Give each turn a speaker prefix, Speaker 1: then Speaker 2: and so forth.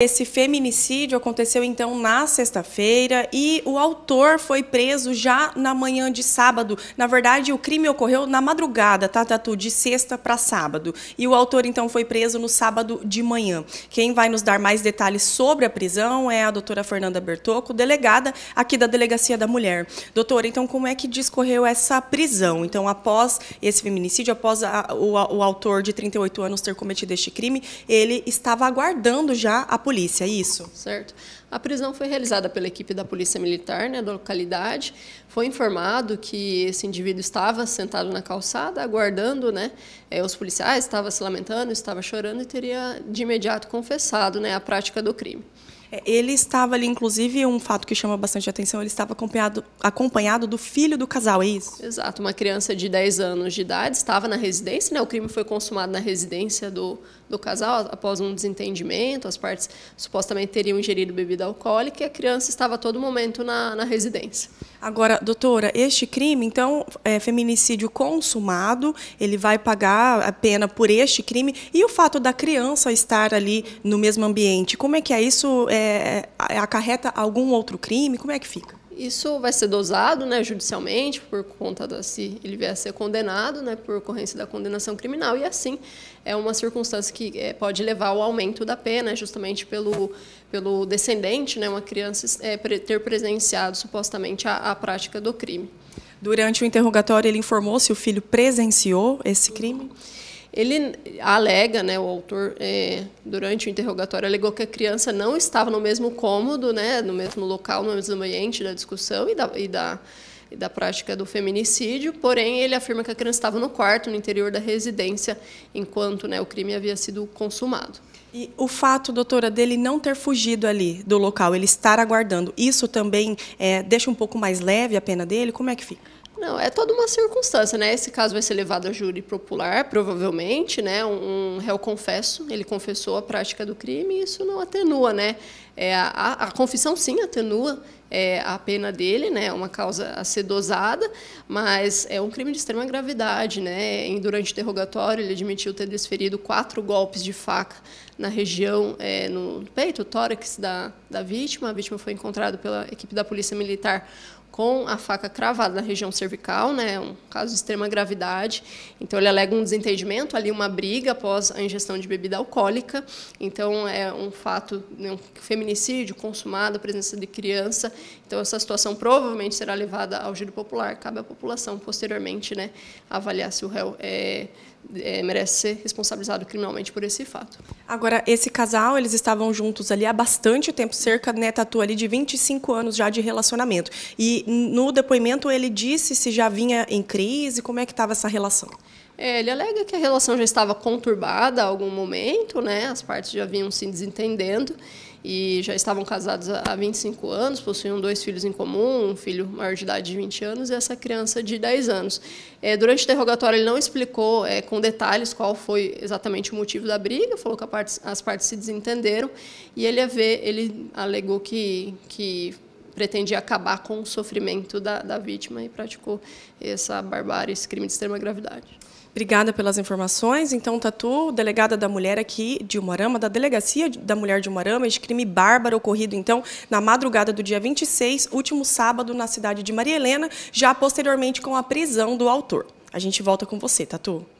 Speaker 1: Esse feminicídio aconteceu então na sexta-feira e o autor foi preso já na manhã de sábado. Na verdade, o crime ocorreu na madrugada, tá, Tatu? De sexta para sábado. E o autor então foi preso no sábado de manhã. Quem vai nos dar mais detalhes sobre a prisão é a doutora Fernanda Bertocco, delegada aqui da Delegacia da Mulher. Doutora, então como é que discorreu essa prisão? Então, após esse feminicídio, após a,
Speaker 2: o, o autor de 38 anos ter cometido este crime, ele estava aguardando já a polícia, é isso? Certo. A prisão foi realizada pela equipe da Polícia Militar né, da localidade. Foi informado que esse indivíduo estava sentado na calçada, aguardando né, eh, os policiais, estava se lamentando, estava chorando e teria de imediato confessado né, a prática do crime. É, ele estava ali, inclusive, um fato que chama bastante atenção, ele estava acompanhado,
Speaker 1: acompanhado
Speaker 2: do filho do casal, é isso? Exato, uma criança de 10 anos de idade estava na residência, né? o crime foi consumado na residência do do casal após um desentendimento, as partes supostamente teriam ingerido bebida alcoólica e a criança estava a todo momento na, na residência.
Speaker 1: Agora, doutora, este crime, então, é feminicídio consumado, ele vai pagar a pena por este crime e o fato da criança estar ali no mesmo ambiente, como é que é isso? É, é
Speaker 2: acarreta algum outro crime? Como é que fica? Isso vai ser dosado né, judicialmente, por conta da se ele vier a ser condenado né, por ocorrência da condenação criminal, e assim é uma circunstância que é, pode levar ao aumento da pena, justamente pelo, pelo descendente, né, uma criança é, ter presenciado supostamente a, a prática do crime.
Speaker 1: Durante o interrogatório, ele informou se o filho presenciou esse crime? Uhum.
Speaker 2: Ele alega, né, o autor, é, durante o interrogatório, alegou que a criança não estava no mesmo cômodo, né, no mesmo local, no mesmo ambiente da discussão e da, e da, e da prática do feminicídio, porém ele afirma que a criança estava no quarto, no interior da residência, enquanto né, o crime havia sido consumado. E o fato, doutora, dele não
Speaker 1: ter fugido ali do local, ele estar aguardando, isso também é, deixa um pouco mais leve a pena dele? Como é que fica?
Speaker 2: Não, é toda uma circunstância, né? Esse caso vai ser levado a júri popular, provavelmente, né? Um réu confesso, ele confessou a prática do crime e isso não atenua, né? É, a, a confissão, sim, atenua é, a pena dele, né? É uma causa a ser dosada, mas é um crime de extrema gravidade, né? Em, durante o interrogatório, ele admitiu ter desferido quatro golpes de faca na região, é, no peito, tórax da, da vítima. A vítima foi encontrada pela equipe da Polícia Militar com a faca cravada na região cervical, né, um caso de extrema gravidade. Então, ele alega um desentendimento, ali uma briga após a ingestão de bebida alcoólica. Então, é um fato, né, um feminicídio consumado, a presença de criança. Então, essa situação provavelmente será levada ao júri popular. Cabe à população, posteriormente, né, avaliar se o réu é, é, merece ser responsabilizado criminalmente por esse fato.
Speaker 1: Agora, esse casal, eles estavam juntos ali há bastante tempo, cerca, né, Tatu, ali de 25 anos já de relacionamento. E no
Speaker 2: depoimento ele disse se já vinha em crise, como é que estava essa relação? É, ele alega que a relação já estava conturbada há algum momento, né? As partes já vinham se desentendendo e já estavam casados há 25 anos, possuíam dois filhos em comum, um filho maior de idade de 20 anos e essa criança de 10 anos. É, durante o interrogatório, ele não explicou é, com detalhes qual foi exatamente o motivo da briga, falou que parte, as partes se desentenderam e ele, ele alegou que, que pretendia acabar com o sofrimento da, da vítima e praticou essa barbárie, esse crime de extrema gravidade.
Speaker 1: Obrigada pelas informações. Então, Tatu, delegada da mulher aqui de Umarama, da Delegacia da Mulher de Umarama, este crime bárbaro ocorrido, então, na madrugada do dia 26, último sábado, na cidade de Maria Helena, já posteriormente com a prisão do autor. A gente volta com você, Tatu.